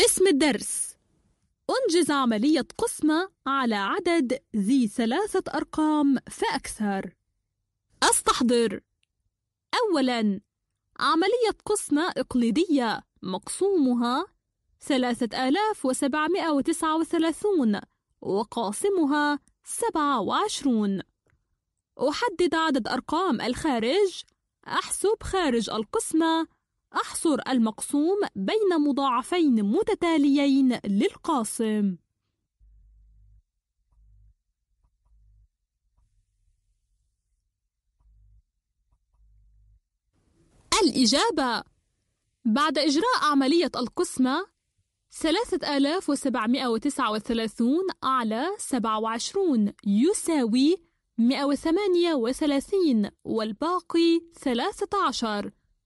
اسم الدرس أنجز عملية قسمة على عدد ذي ثلاثة أرقام فأكثر أستحضر أولاً عملية قسمة إقليدية مقسومها 3739 وقاسمها 27 أحدد عدد أرقام الخارج أحسب خارج القسمة احصر المقسوم بين مضاعفين متتاليين للقاسم الإجابة بعد إجراء عملية القسمة 3739 على 27 يساوي 138 والباقي 13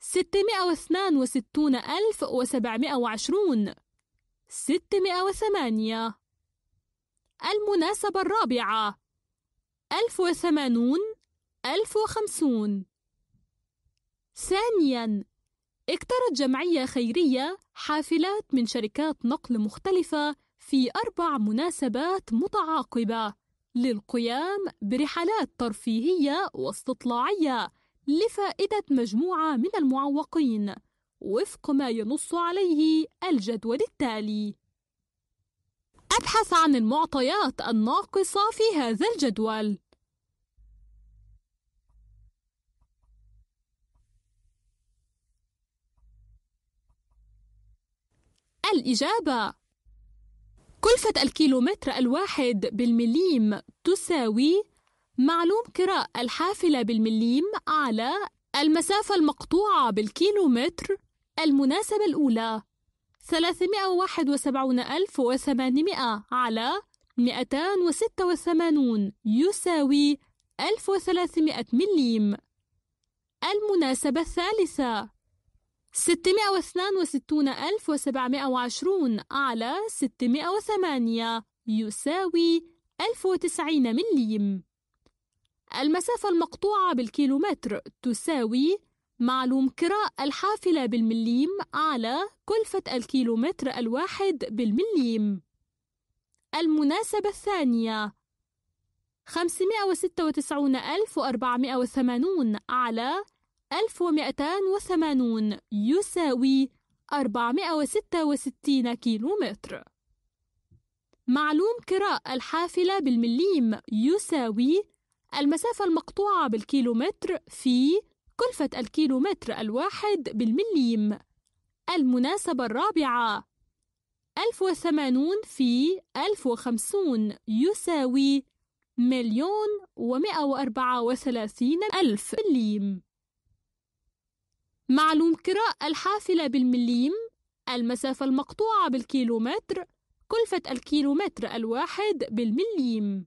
662720 ألف وسبعمائة وعشرون ستمائة وثمانية المناسبة الرابعة ألف وثمانون ألف وخمسون ثانياً اقترت جمعية خيرية حافلات من شركات نقل مختلفة في أربع مناسبات متعاقبة للقيام برحلات ترفيهية واستطلاعية لفائدة مجموعة من المعوقين وفق ما ينص عليه الجدول التالي أبحث عن المعطيات الناقصة في هذا الجدول الإجابة كلفة الكيلومتر الواحد بالمليم تساوي معلوم قراء الحافلة بالمليم على المسافة المقطوعة بالكيلومتر المناسبة الأولى 371800 على 286 يساوي 1300 مليم المناسبة الثالثة 662720 على 608 يساوي 1090 مليم المسافة المقطوعة بالكيلومتر تساوي معلوم كراء الحافلة بالمليم على كلفة الكيلومتر الواحد بالمليم المناسبة الثانية 596480 على 1280 يساوي 466 كيلومتر معلوم كراء الحافلة بالمليم يساوي المسافة المقطوعة بالكيلومتر في كلفة الكيلومتر الواحد بالمليم المناسبة الرابعة 1080 في 1050 يساوي مليون ومئة وثلاثين ألف مليم معلوم كراء الحافلة بالمليم المسافة المقطوعة بالكيلومتر كلفة الكيلومتر الواحد بالمليم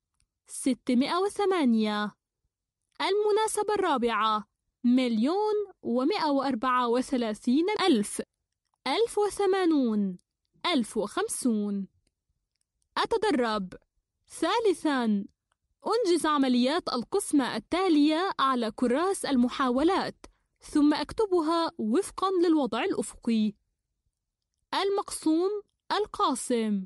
608 المناسبة الرابعة مليون ومئة وأربعة وثلاثين ألف ألف وثمانون ألف وخمسون أتدرب ثالثا أنجز عمليات القسمة التالية على كراس المحاولات ثم أكتبها وفقا للوضع الأفقي المقسوم القاسم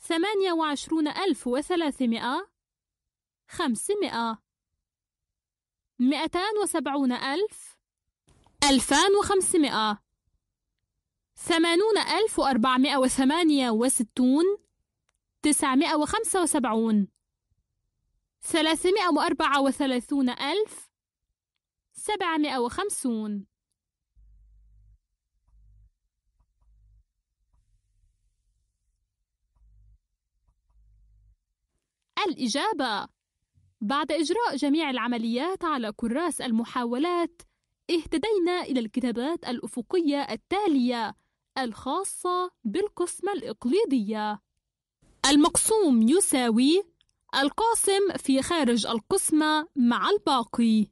ثمانية وعشرون ألف وثلاثمائة خمسمائة مئتان وسبعون ألف ألفان وخمسمائة ثمانون ألف وأربعمائة وثمانية وستون تسعمائة وخمسة وسبعون ثلاثمائة وأربعة وثلاثون ألف سبعمائة وخمسون الإجابة بعد إجراء جميع العمليات على كراس المحاولات اهتدينا إلى الكتابات الأفقية التالية الخاصة بالقسمة الإقليدية المقسوم يساوي القاسم في خارج القسمة مع الباقي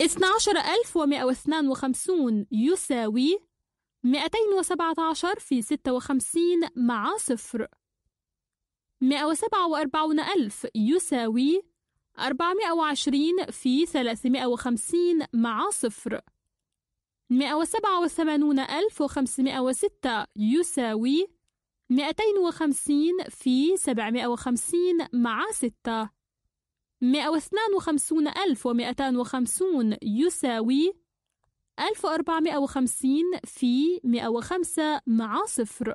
12152 يساوي 217 في 56 مع صفر 147 ألف يساوي 420 في 350 مع صفر 187506 يساوي 250 في 750 مع 6 152250 يساوي 1450 في 105 مع صفر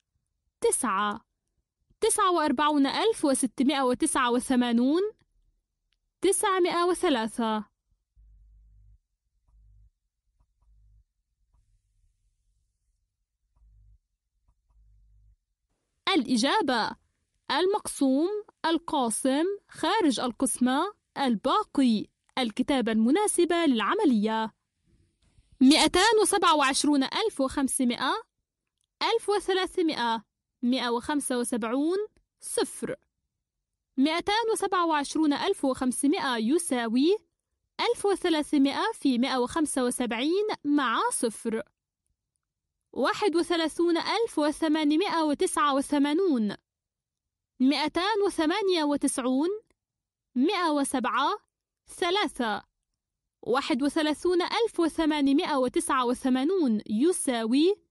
تسعة تسعة وأربعون ألف وستمائة وتسعة وثمانون تسعمائة وثلاثة الإجابة المقسوم القاسم خارج القسمة الباقي الكتابة المناسبة للعملية 227,500 1300 مئة وخمسة وسبعون صفر مئتان وسبعة وعشرون ألف وخمسمائة يساوي ألف وثلاثمائة في مئة وخمسة وسبعين مع صفر واحد وثلاثون ألف وثمانمائة وتسعة وثمانون مئتان وثمانية وتسعون مئة وسبعة ثلاثة واحد وثلاثون ألف وثمانمائة وتسعة وثمانون يساوي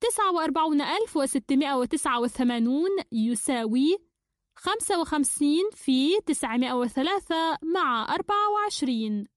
49689 يساوي 55 في 903 مع 24